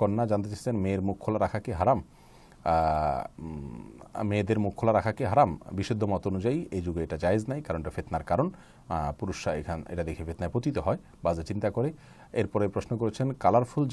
কন্যা জানতে চেয়েছেন মেয়ের মুখ খোলা রাখা কি হারাম মেয়েদের মুখ খোলা রাখা কি হারাম বিশুদ্ধ মত অনুযায়ী এই যুগে এটা জায়েজ নাই কারণ এটা ফেতনার কারণ পুরুষরা এখান এটা দেখে ফেতনায় পতিত হয় বাজে চিন্তা করে এরপরে প্রশ্ন করেছেন কালারফুল